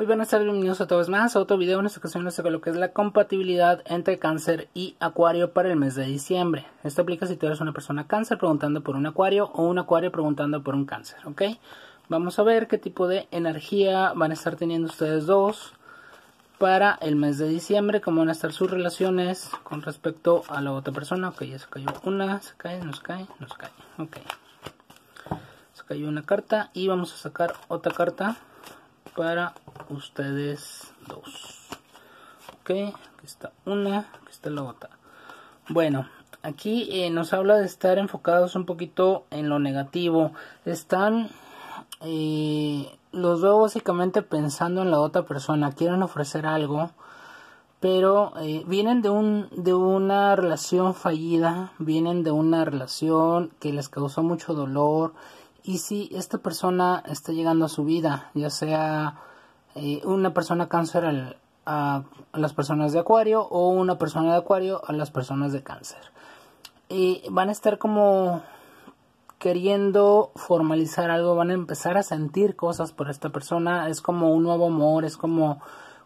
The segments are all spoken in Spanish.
Muy buenas estar bienvenidos a vez más a otro video. En esta ocasión les lo que es la compatibilidad entre cáncer y acuario para el mes de diciembre. Esto aplica si tú eres una persona cáncer preguntando por un acuario o un acuario preguntando por un cáncer, ¿ok? Vamos a ver qué tipo de energía van a estar teniendo ustedes dos para el mes de diciembre, cómo van a estar sus relaciones con respecto a la otra persona. Ok, ya se cayó una, se cae, nos cae, nos cae, ok. Se cayó una carta y vamos a sacar otra carta para ustedes dos. Ok, aquí está una, aquí está la otra. Bueno, aquí eh, nos habla de estar enfocados un poquito en lo negativo. Están, eh, los dos básicamente pensando en la otra persona. Quieren ofrecer algo, pero eh, vienen de, un, de una relación fallida, vienen de una relación que les causó mucho dolor y si esta persona está llegando a su vida, ya sea eh, una persona cáncer a las personas de acuario o una persona de acuario a las personas de cáncer. Y van a estar como queriendo formalizar algo, van a empezar a sentir cosas por esta persona, es como un nuevo amor, es como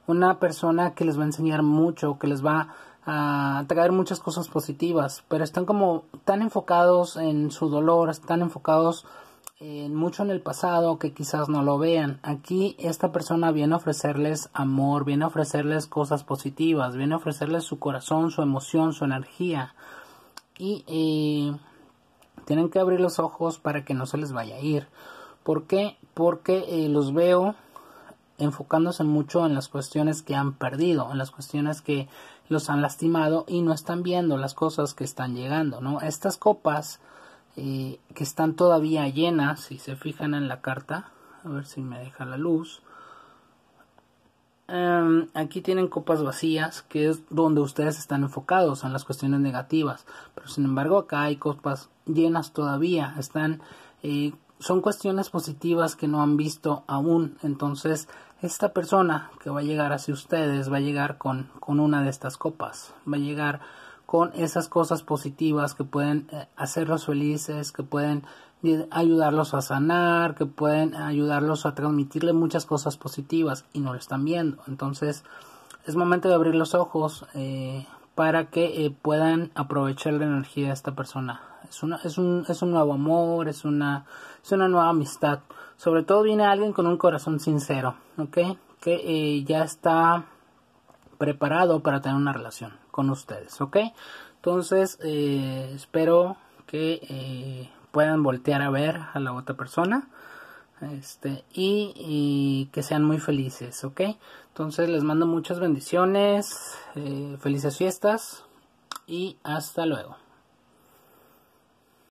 una persona que les va a enseñar mucho, que les va a traer muchas cosas positivas, pero están como tan enfocados en su dolor, están enfocados mucho en el pasado que quizás no lo vean. Aquí esta persona viene a ofrecerles amor, viene a ofrecerles cosas positivas, viene a ofrecerles su corazón, su emoción, su energía. Y eh, tienen que abrir los ojos para que no se les vaya a ir. ¿Por qué? Porque eh, los veo enfocándose mucho en las cuestiones que han perdido, en las cuestiones que los han lastimado y no están viendo las cosas que están llegando, ¿no? Estas copas que están todavía llenas, si se fijan en la carta, a ver si me deja la luz. Em, aquí tienen copas vacías, que es donde ustedes están enfocados en las cuestiones negativas, pero sin embargo acá hay copas llenas todavía, están eh, son cuestiones positivas que no han visto aún, entonces esta persona que va a llegar hacia ustedes va a llegar con, con una de estas copas, va a llegar con esas cosas positivas que pueden eh, hacerlos felices, que pueden eh, ayudarlos a sanar, que pueden ayudarlos a transmitirle muchas cosas positivas y no lo están viendo. Entonces es momento de abrir los ojos eh, para que puedan aprovechar la energía de esta persona. Es, un, es un nuevo amor, es una, es una nueva amistad. Sobre todo viene alguien con un corazón sincero, Que ya está preparado para tener una relación con ustedes, ¿ok? Entonces, eh, espero que eh, puedan voltear a ver a la otra persona este, y, que sean muy felices, ¿ok? Entonces, les mando muchas bendiciones, eh, felices fiestas y hasta luego.